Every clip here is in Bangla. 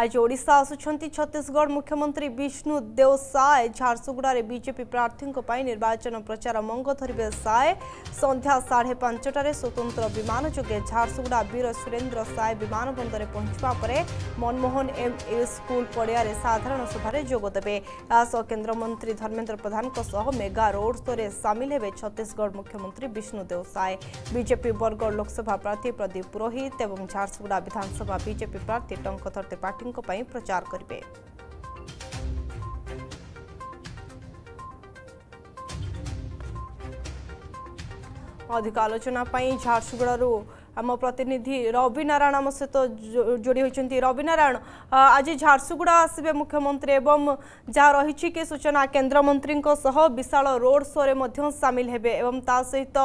আজ ওড়শা আসুচার ছত্তিশগড় মুখ্যমন্ত্রী বিষ্ণু দেও সায় ঝারসুগুড়ার বিজেপি প্রার্থী নির্বাচন প্রচার মঙ্গ ধরবে সায় সন্ধ্যা সাড়ে পাঁচটার স্বতন্ত্র বিমান যোগে ঝারসুগুড়া বীর সুরেন্দ্র সায় বিমানবন্দরে পৌঁছবা পরে মনমোহন এম এ স্কুল পড়িয়ার সাধারণ সভায় যোগদেবে এসহ কেন্দ্রমন্ত্রী ধর্মেন্দ্র প্রধান মেগা রোড শোরে সামিল হবে ছত্তিশগড় মুখ্যমন্ত্রী বিষ্ণু দেও সায় বিজেপি বরগড় লোকসভা প্রার্থী প্রদীপ পুরোহিত এবং ঝারসুগুড়া বিধানসভা বিজেপি প্রার্থী টঙ্কধর ত্রিপাঠী ପ୍ରାର୍ଥୀଙ୍କ ପାଇଁ ପ୍ରଚାର କରିବେ ଅଧିକ ଆଲୋଚନା ପାଇଁ ଝାରସୁଗୁଡ଼ାରୁ ଆମ ପ୍ରତିନିଧି ରବି ନାରାୟଣ ଆମ ସହିତ ଯୋଡ଼ି ହୋଇଛନ୍ତି ରବି ନାରାୟଣ ଆଜି ଝାରସୁଗୁଡ଼ା ଆସିବେ ମୁଖ୍ୟମନ୍ତ୍ରୀ ଏବଂ ଯାହା ରହିଛି କି ସୂଚନା କେନ୍ଦ୍ରମନ୍ତ୍ରୀଙ୍କ ସହ ବିଶାଳ ରୋଡ୍ ଶୋରେ ମଧ୍ୟ ସାମିଲ ହେବେ ଏବଂ ତା ସହିତ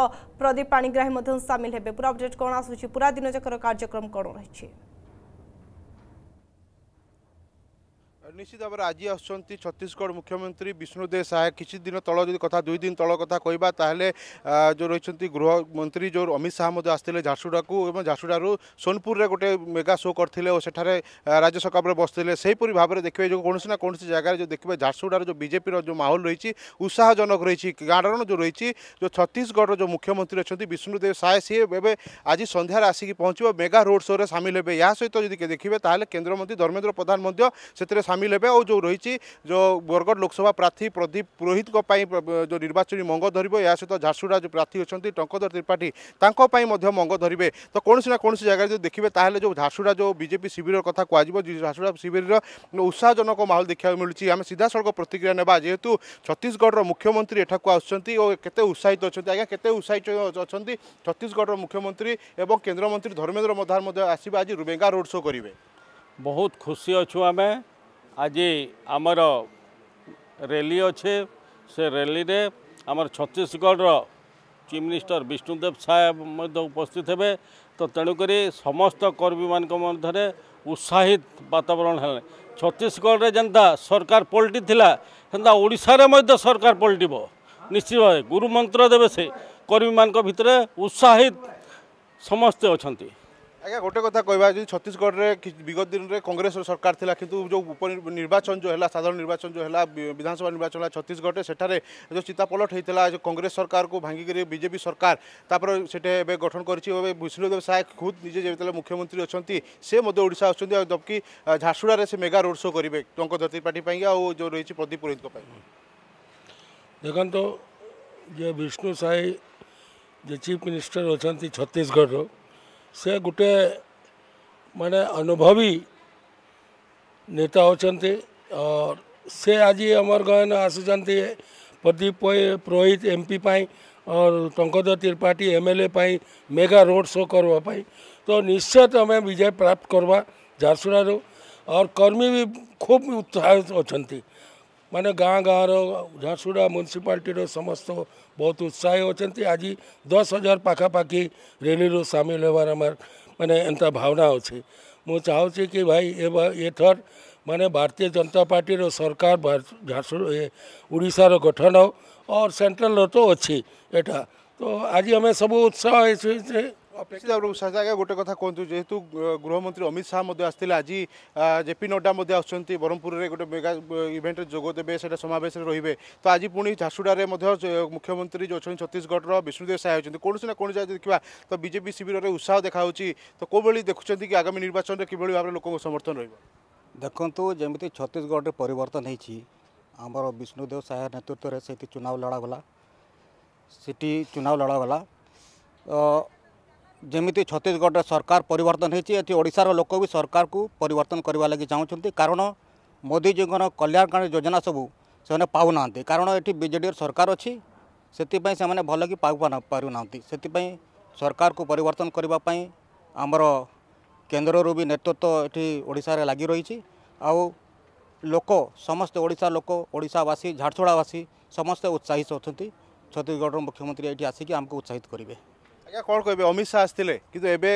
ପ୍ରଦୀପ ପାଣିଗ୍ରାହୀ ମଧ୍ୟ ସାମିଲ ହେବେ ପୁରା ଅପଡେଟ୍ କ'ଣ ଆସୁଛି ପୁରା ଦିନଯାକର କାର୍ଯ୍ୟକ୍ରମ କ'ଣ ରହିଛି নিশ্চিত ভাবে আজ আসছেন ছত্তিশগড় মুখ্যমন্ত্রী বিষ্ণুদেব সাহা কিছু দিন তল যদি কথা দুই দিন তল কথা কহবা তাহলে যে রয়েছেন গৃহমন্ত্রী যে অমিত শাহ মধ্যে আসলে ঝারসুডাকু এবং ঝারসুডারু সোনপুরের গোটে মেগা শো করলে ও সেখানে রাজ্য সকাপরে বসলে সেইপরি ভাবে দেখবে যে কোণী না কোণী জায়গায় যে দেখবে ঝারসুডার যে বিজেপির যে মাহল রয়েছে উৎসাহজনক রয়েছে কারণ যে রয়েছে যে ছত্তিশগড়র যে মুখ্যমন্ত্রী অনেক বিষ্ণুদেব সাহা সি এবে আজ সন্ধ্যায় আসিকি পৌঁছবে মেগা রোড শোরে সামিল হবে এর সহ যদি দেখবে তাহলে কেন্দ্রমন্ত্রী ধর্মেন্দ্র প্রধান সেতরে সামিল ସାମିଲ ହେବେ ଆଉ ଯେଉଁ ରହିଛି ଯେଉଁ ବରଗଡ଼ ଲୋକସଭା ପ୍ରାର୍ଥୀ ପ୍ରଦୀପ ପୁରୋହିତଙ୍କ ପାଇଁ ଯେଉଁ ନିର୍ବାଚନୀ ମଙ୍ଗ ଧରିବ ଏହା ସହିତ ଝାରସୁଗୁଡ଼ା ଯେଉଁ ପ୍ରାର୍ଥୀ ଅଛନ୍ତି ଟଙ୍କଧର ତ୍ରିପାଠୀ ତାଙ୍କ ପାଇଁ ମଧ୍ୟ ମଙ୍ଗ ଧରିବେ ତ କୌଣସି ନା କୌଣସି ଜାଗାରେ ଯଦି ଦେଖିବେ ତାହେଲେ ଯେଉଁ ଝାରସୁଗୁଡ଼ା ଯେଉଁ ବିଜେପି ଶିବିର କଥା କୁହାଯିବ ଝାରସୁଗୁଡ଼ା ଶିବିରର ଉତ୍ସାହଜନକ ମାହୋଲ ଦେଖିବାକୁ ମିଳୁଛି ଆମେ ସିଧାସଳଖ ପ୍ରତିକ୍ରିୟା ନେବା ଯେହେତୁ ଛତିଶଗଡ଼ର ମୁଖ୍ୟମନ୍ତ୍ରୀ ଏଠାକୁ ଆସୁଛନ୍ତି ଓ କେତେ ଉତ୍ସାହିତ ଅଛନ୍ତି ଆଜ୍ଞା କେତେ ଉତ୍ସାହିତ ଅଛନ୍ତି ଛତିଶଗଡ଼ର ମୁଖ୍ୟମନ୍ତ୍ରୀ ଏବଂ କେନ୍ଦ୍ରମନ୍ତ୍ରୀ ଧର୍ମେନ୍ଦ୍ର ପ୍ରଧାନ ମଧ୍ୟ ଆସିବେ ଆଜି ବେଙ୍ଗା ରୋଡ୍ ଶୋ କରିବେ ବହୁତ ଖୁସି ଅଛୁ ଆମେ আজি আমার রেলি অছে সে রেলিরে আমার ছত্তিশগড়র চিফ মিনিষ্টর বিষ্ণুদেব সাহেব মধ্যে উপস্থিত হবে তো তেণুকরি সমস্ত কর্মী মান মধ্যে উৎসাহিত বাতাবরণ হল ছত্তিশগড়ে যেটা সরকার পল্টি লা সেটা ওড়শার মধ্যে সরকার পল্টিব নিশ্চিত ভাবে গুরুমন্ত্র দেবে সে কর্মী মান ভিতরে উৎসাহিত ସମସ୍ତେ ଅଛନ୍ତି আজ্ঞা গোটে কথা কহা যদি ছত্তিশগড়ে বিগত দিনে কংগ্রেস সরকার লা কিন্তু যে উপনির্বাচন যে হল সাধারণ নির্বাচন যে হল বিধানসভা নির্বাচন হল ছত্তিশগড়ে সেঠারে যে চিতাপলট হয়েছিল যে কংগ্রেস ভাঙ্গি করে বিজেপি সরকার তারপরে সেটি এবার গঠন করেছে বিষ্ণুদেব সায় খুদ নিজে যেতবে মুখ্যমন্ত্রী অনেক সে মধ্যে ওড়শা আসছেন দবকি ঝারসুড়ার সে মেগা রোড শো করবে টঙ্ক ধরতী পার্টি আউ যে রয়েছে প্রদীপ পুরোহিত দেখুন যে বিষ্ণু সায় যে চিফ মিনিষ্টর অনেক ছত্তিশগড় ସେ ଗୋଟେ ମାନେ ଅନୁଭବୀ ନେତା ଅଛନ୍ତି ସେ ଆଜି ଆମର ଗାଁନ ଆସୁଛନ୍ତି ପ୍ରଦୀପ ପୁରୋହିତ ଏମ୍ ପି ପାଇଁ Tankadhar Tripathi M L A ପାଇଁ ମେଗା ରୋଡ଼ ଶୋ କରିବା ପାଇଁ ତ ନିଶ୍ଚୟ ଆମେ ବିଜୟ ପ୍ରାପ୍ତ କରିବା ଝାରସୁଡ଼ାରୁ और कर्मी भी खूब उत्साहित अच्छा ମାନେ ଗାଁ ଗାଁର ଝାରସୁଗୁଡ଼ା ମ୍ୟୁନିସିପାଲିଟିର ସମସ୍ତ ବହୁତ ଉତ୍ସାହୀ ଅଛନ୍ତି ଆଜି ଦଶ ହଜାର ପାଖାପାଖି ରେଲିରୁ ସାମିଲ ହେବାର ଆମର ମାନେ ଏନ୍ତା ଭାବନା ଅଛି ମୁଁ ଚାହୁଁଛି କି ଭାଇ ଏଥର ମାନେ ଭାରତୀୟ ଜନତା ପାର୍ଟିର ସରକାର ଝାରସୁଗୁଡ଼ା ଓଡ଼ିଶାର ଗଠନ और सेंट्रल तो अच्छी एटा तो आज हमें सब उत्साह ଅପେକ୍ଷା ସାର୍ ଆଜ୍ଞା ଗୋଟେ କଥା କୁହନ୍ତୁ ଯେହେତୁ ଗୃହମନ୍ତ୍ରୀ ଅମିତ ଶାହା ମଧ୍ୟ ଆସିଥିଲେ ଆଜି ଜେପି ନଡ୍ଡା ମଧ୍ୟ ଆସୁଛନ୍ତି ବ୍ରହ୍ମପୁରରେ ଗୋଟେ ମେଗା ଇଭେଣ୍ଟରେ ଯୋଗ ଦେବେ ସେଇଟା ସମାବେଶରେ ରହିବେ ତ ଆଜି ପୁଣି ଝାରସୁଡ଼ାରେ ମଧ୍ୟ ମୁଖ୍ୟମନ୍ତ୍ରୀ ଯେଉଁ ଅଛନ୍ତି ଛତିଶଗଡ଼ର ବିଷ୍ଣୁଦେବ ସାହା ହେଉଛନ୍ତି କୌଣସି ନା କୌଣସି ଯଦି ଦେଖିବା ତ ବିଜେପି ଶିବିରରେ ଉତ୍ସାହ ଦେଖାହେଉଛି ତ କେଉଁଭଳି ଦେଖୁଛନ୍ତି କି ଆଗାମୀ ନିର୍ବାଚନରେ କିଭଳି ଭାବରେ ଲୋକଙ୍କ ସମର୍ଥନ ରହିବ ଦେଖନ୍ତୁ ଯେମିତି ଛତିଶଗଡ଼ରେ ପରିବର୍ତ୍ତନ ହେଇଛି ଆମର ବିଷ୍ଣୁଦେବ ସାହା ନେତୃତ୍ୱରେ ସେଠି ଚୁନାବ ଲଢ଼ାଗଲା ସେଠି ଚୁନାବ ଲଢ଼ାଗଲା जमी छत्तीशगढ़ सरकार पर लोक भी सरकार को पर लगी चाहते कारण मोदी जी कल्याण योजना सबू से पा ना कारण ये बजे सरकार अच्छी से भल कि पार्ना सरकार को परिवर्तन परर्तन आमर केन्द्र रू भी नेतृत्व ये लगि रही आउ लोक समस्त ओडा लोक ओडावासी झारसुड़ावासी समस्ते उत्साहित होती छत्तीशगढ़ मुख्यमंत्री ये आसिक आमको उत्साहित करेंगे ଆଜ୍ଞା କ'ଣ କହିବେ ଅମିତ ଶାହା ଆସିଥିଲେ କିନ୍ତୁ ଏବେ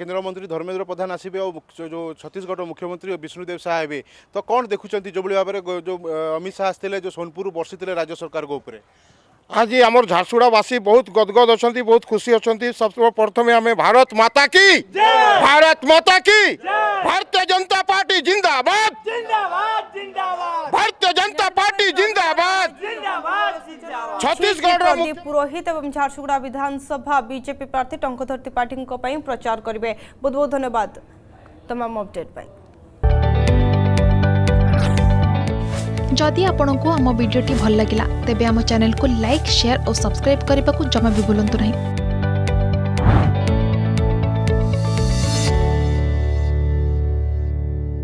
କେନ୍ଦ୍ରମନ୍ତ୍ରୀ ଧର୍ମେନ୍ଦ୍ର ପ୍ରଧାନ ଆସିବେ ଆଉ ଯେଉଁ ଛତିଶଗଡ଼ ମୁଖ୍ୟମନ୍ତ୍ରୀ ବିଷ୍ଣୁଦେବ ଶାହା ହେବେ ତ କ'ଣ ଦେଖୁଛନ୍ତି ଯେଉଁଭଳି ଭାବରେ ଯେଉଁ ଅମିତ ଶାହା ଆସିଥିଲେ ଯେଉଁ ସୋନପୁରରୁ ବର୍ଷିଥିଲେ ରାଜ୍ୟ ସରକାରଙ୍କ ଉପରେ ଆଜି ଆମର ଝାରସୁଗୁଡ଼ାବାସୀ ବହୁତ ଗଦଗଦ ଅଛନ୍ତି ବହୁତ ଖୁସି ଅଛନ୍ତି ପ୍ରଥମେ ଆମେ ଭାରତ ମାତା କି ଭାରତ ମାତା କି ଭାରତ पुरोहित एवं झारसुगुड़ा विधानसभा बीजेपी प्रार्थी टंकधर त्रिपाठी प्रचार करेंगे बहुत बहुत धन्यवाद तमाम अपडेट जदि आपंक आम भिडी भल लगा तेब चेल को लाइक सेयार और सब्सक्राइब करने को जमा भी बुलां नहीं